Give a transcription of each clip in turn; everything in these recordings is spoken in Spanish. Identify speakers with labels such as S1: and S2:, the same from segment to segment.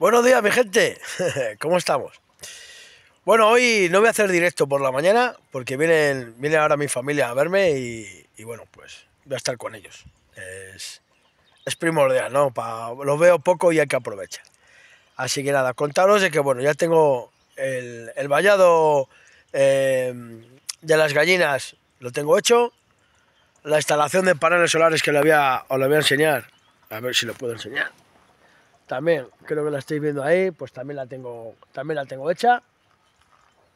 S1: Buenos días, mi gente. ¿Cómo estamos? Bueno, hoy no voy a hacer directo por la mañana porque vienen, viene ahora mi familia a verme y, bueno, pues voy a estar con ellos. Es, primordial, ¿no? lo veo poco y hay que aprovechar. Así que nada, contaros de que bueno, ya tengo el, vallado em, de las gallinas, lo tengo hecho. La instalación de paneles solares que os la voy a enseñar, a ver si lo puedo enseñar. También, creo que la estáis viendo ahí, pues también la tengo, también la tengo hecha.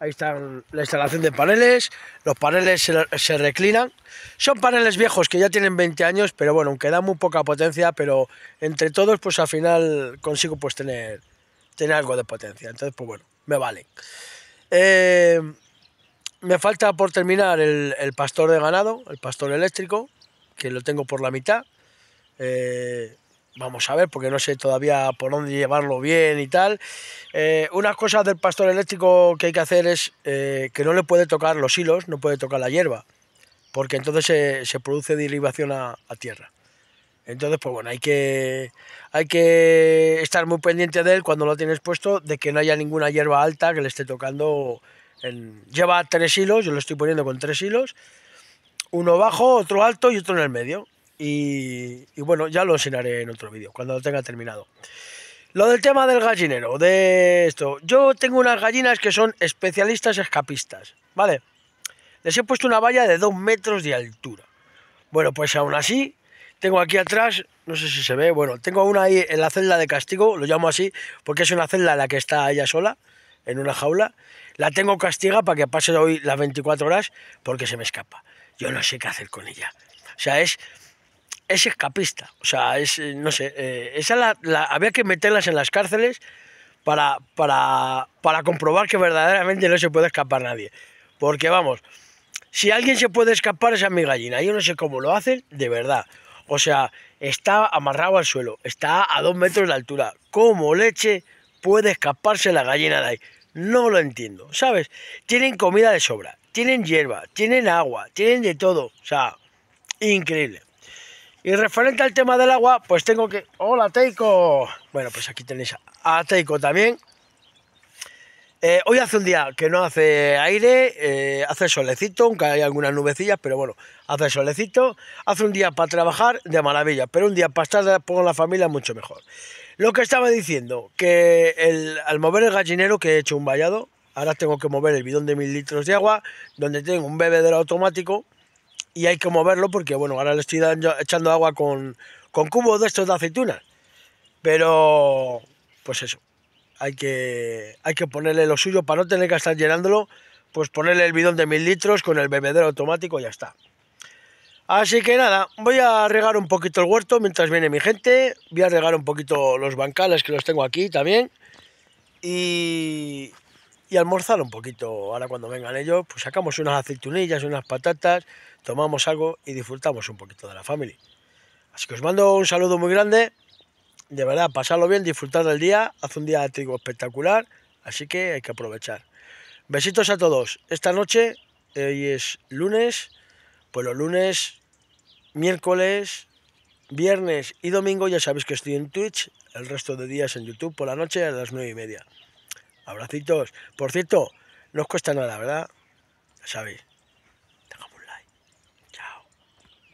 S1: Ahí está la instalación de paneles, los paneles se, reclinan. Son paneles viejos que ya tienen 20 años, pero bueno, aunque da muy poca potencia, pero entre todos pues al final consigo pues tener, tener algo de potencia. Entonces pues bueno, me vale. Eh, me falta por terminar el, pastor de ganado, el pastor eléctrico, que lo tengo por la mitad. Eh, vamos a ver, porque no sé todavía por dónde llevarlo bien y tal. Eh, unas cosas del pastor eléctrico que hay que hacer es eh, que no le puede tocar los hilos, no puede tocar la hierba, porque entonces se, se produce derivación a, tierra. Entonces, pues bueno, hay que, hay que estar muy pendiente de él cuando lo tienes puesto, de que no haya ninguna hierba alta que le esté tocando. En, lleva tres hilos, yo lo estoy poniendo con tres hilos, uno bajo, otro alto y otro en el medio y, bueno, ya lo enseñaré en otro vídeo, cuando lo tenga terminado. Lo del tema del gallinero, de esto. Yo tengo unas gallinas que son especialistas escapistas, ¿vale? Les he puesto una valla de 2 metros de altura. Bueno, pues aún así, tengo aquí atrás, no sé si se ve, bueno, tengo una ahí en la celda de castigo, lo llamo así, porque es una celda en la que está ella sola, en una jaula. La tengo castiga para que pase hoy las 24 horas, porque se me escapa. Yo no sé qué hacer con ella. O sea, es es escapista. O sea, es, eh, no sé, eh, esa había que meterlas en las cárceles para, para, para comprobar que verdaderamente no se puede escapar nadie. Porque vamos, si alguien se puede escapar esa es mi gallina. Yo no sé cómo lo hacen, de verdad. O sea, está amarrado al suelo, está a dos metros de altura. ¿Cómo leche puede escaparse la gallina de ahí? No lo entiendo, ¿sabes? Tienen comida de sobra, tienen hierba, tienen agua, tienen de todo. O sea, increíble. Y referente al tema del agua, pues tengo que... ¡Hola, Teico! Bueno, pues aquí tenéis a Teico también. Eh, hoy hace un día que no hace aire, eh, hace solecito, aunque hay algunas nubecillas, pero bueno, hace solecito. Hace un día para trabajar de maravilla, pero un día para estar con la familia mucho mejor. Lo que estaba diciendo, que al mover el gallinero, que he hecho un vallado, ahora tengo que mover el bidón de mil litros de agua, donde tengo un bebedero automático, y hay que moverlo porque, bueno, ahora le estoy echando agua con, con cubos de estos de aceitunas. Pero, pues eso, hay que, hay que ponerle lo suyo para no tener que estar llenándolo, pues ponerle el bidón de mil litros con el bebedero automático y ya está. Así que nada, voy a regar un poquito el huerto mientras viene mi gente, voy a regar un poquito los bancales que los tengo aquí también y, y almorzar un poquito. Ahora cuando vengan ellos, pues sacamos unas aceitunillas, unas patatas, tomamos algo y disfrutamos un poquito de la familia. Así que os mando un saludo muy grande. De verdad, pasadlo bien, disfrutar del día. Hace un día trigo espectacular, así que hay que aprovechar. Besitos a todos. Esta noche, hoy es lunes, pues los lunes, miércoles, viernes y domingo ya sabéis que estoy en Twitch, el resto de días en YouTube por la noche a las 9 y media. Abracitos. Por cierto, no os cuesta nada, ¿verdad? sabéis.